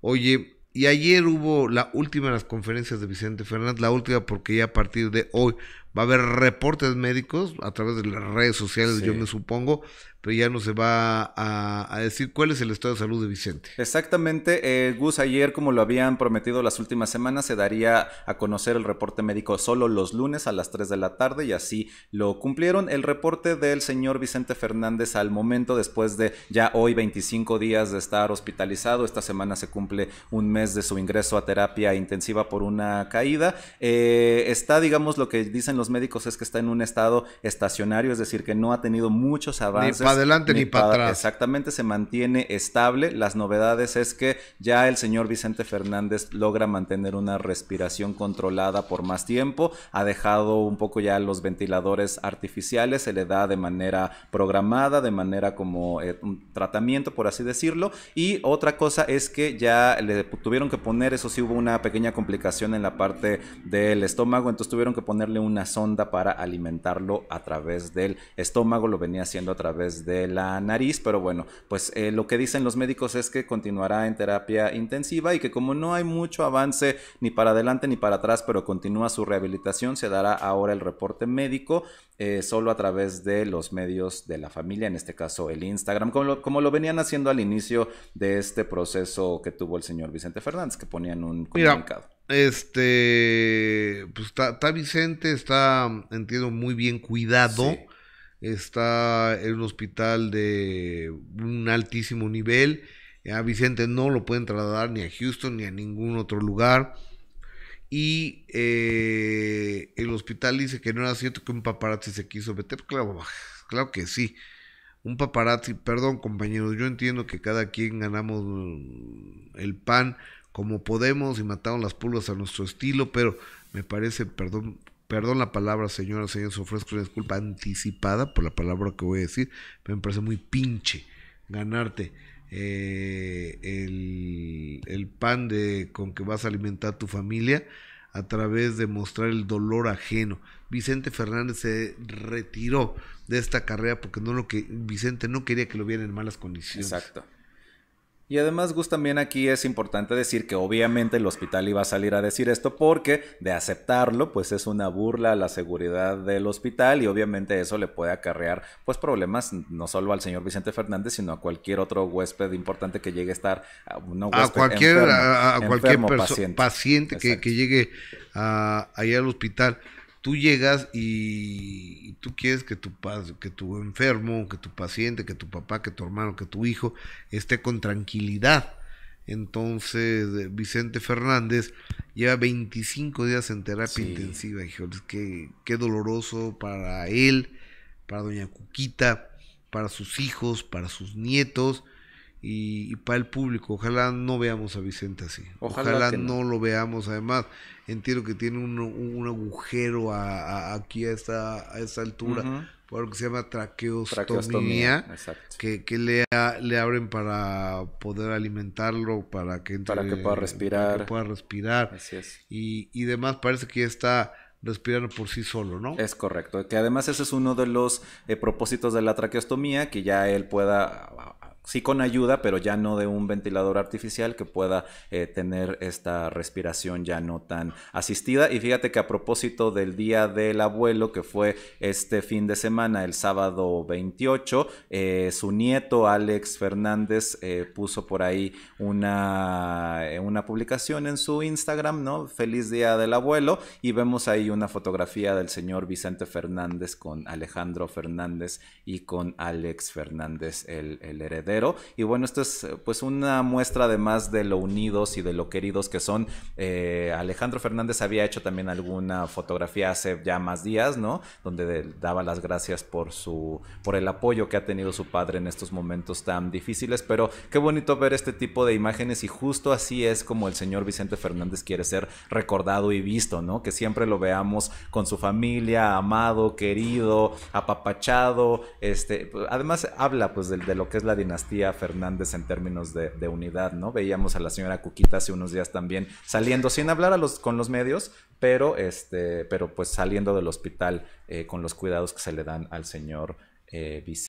Oye, y ayer hubo la última de las conferencias de Vicente Fernández, la última porque ya a partir de hoy va a haber reportes médicos a través de las redes sociales, yo me supongo, pero ya no se va a, decir cuál es el estado de salud de Vicente. Exactamente, eh, Gus, ayer como lo habían prometido las últimas semanas, se daría a conocer el reporte médico solo los lunes a las 3 de la tarde y así lo cumplieron. El reporte del señor Vicente Fernández al momento, después de ya hoy 25 días de estar hospitalizado, esta semana se cumple un mes de su ingreso a terapia intensiva por una caída, eh, está, digamos, lo que dicen los médicos es que está en un estado estacionario, es decir, que no ha tenido muchos avances adelante ni, para, atrás. Exactamente, se mantiene estable. Las novedades es que ya el señor Vicente Fernández logra mantener una respiración controlada por más tiempo, ha dejado un poco ya los ventiladores artificiales, se le da de manera programada, de manera como eh, un tratamiento, por así decirlo. Y otra cosa es que ya le tuvieron que poner, eso sí hubo una pequeña complicación en la parte del estómago, entonces tuvieron que ponerle una sonda para alimentarlo a través del estómago, lo venía haciendo a través de la nariz, pero bueno, pues eh, lo que dicen los médicos es que continuará en terapia intensiva y que como no hay mucho avance ni para adelante ni para atrás, pero continúa su rehabilitación, se dará ahora el reporte médico eh, solo a través de los medios de la familia, en este caso el Instagram, como lo, como lo venían haciendo al inicio de este proceso que tuvo el señor Vicente Fernández, que ponían un comunicado. Mira este pues está, está, Vicente, está entiendo muy bien cuidado está en un hospital de un altísimo nivel. A Vicente no lo pueden trasladar ni a Houston ni a ningún otro lugar. Y eh, el hospital dice que no era cierto que un paparazzi se quiso meter. Claro, claro que sí. Un paparazzi, perdón compañeros, yo entiendo que cada quien ganamos mm, el pan como podemos y matamos las pulgas a nuestro estilo, pero me parece, perdón Perdón la palabra, señora, y señores, ofrezco una disculpa anticipada por la palabra que voy a decir. Me parece muy pinche ganarte eh, el, pan de, con que vas a alimentar tu familia a través de mostrar el dolor ajeno. Vicente Fernández se retiró de esta carrera porque no lo que Vicente no quería que lo vieran en malas condiciones. Exacto. Y además, Gus, también aquí es importante decir que obviamente el hospital iba a salir a decir esto porque de aceptarlo, pues es una burla a la seguridad del hospital y obviamente eso le puede acarrear pues problemas no solo al señor Vicente Fernández, sino a cualquier otro huésped importante que llegue a estar, a cualquier, paciente, que, llegue llegue ah, ahí al hospital tú llegas y, tú quieres que tu, que tu enfermo, que tu paciente, que tu papá, que tu hermano, que tu hijo esté con tranquilidad. Entonces, eh, Vicente Fernández lleva 25 días en terapia intensiva. Híjoles, que qué doloroso para él, para doña Cuquita, para sus hijos, para sus nietos y, para el público. Ojalá no veamos a Vicente así. Ojalá, no. lo veamos. Además, entiendo que tiene un, agujero aquí a esta, a altura, por lo que se llama traqueostomía, que, que le, le, abren para poder alimentarlo, para que, entre, para que pueda respirar. respirar. Y, y demás, parece que ya está respirando por sí solo, ¿no? Es correcto, que además ese es uno de los eh, propósitos de la traqueostomía, que ya él pueda sí con ayuda, pero ya no de un ventilador artificial que pueda eh, tener esta respiración ya no tan asistida. Y fíjate que a propósito del Día del Abuelo, que fue este fin de semana, el sábado 28, eh, su nieto Alex Fernández eh, puso por ahí una, una publicación en su Instagram, ¿no? Feliz Día del Abuelo. Y vemos ahí una fotografía del señor Vicente Fernández con Alejandro Fernández y con Alex Fernández, el, el heredero y bueno, esto es eh, pues una muestra además de lo unidos y de lo queridos que son. Eh, Alejandro Fernández había hecho también alguna fotografía hace ya más días, ¿no? Donde daba las gracias por su, por el apoyo que ha tenido su padre en estos momentos tan difíciles. Pero qué bonito ver este tipo de imágenes y justo así es como el señor Vicente Fernández quiere ser recordado y visto, ¿no? Que siempre lo veamos con su familia, amado, querido, apapachado. Este, pues, además habla pues de, de lo que es la dinastía Tía Fernández en términos de, unidad, ¿no? Veíamos a la señora Cuquita hace unos días también saliendo sin hablar a los, con los medios, pero, este, pero pues saliendo del hospital eh, con los cuidados que se le dan al señor eh, Vicente.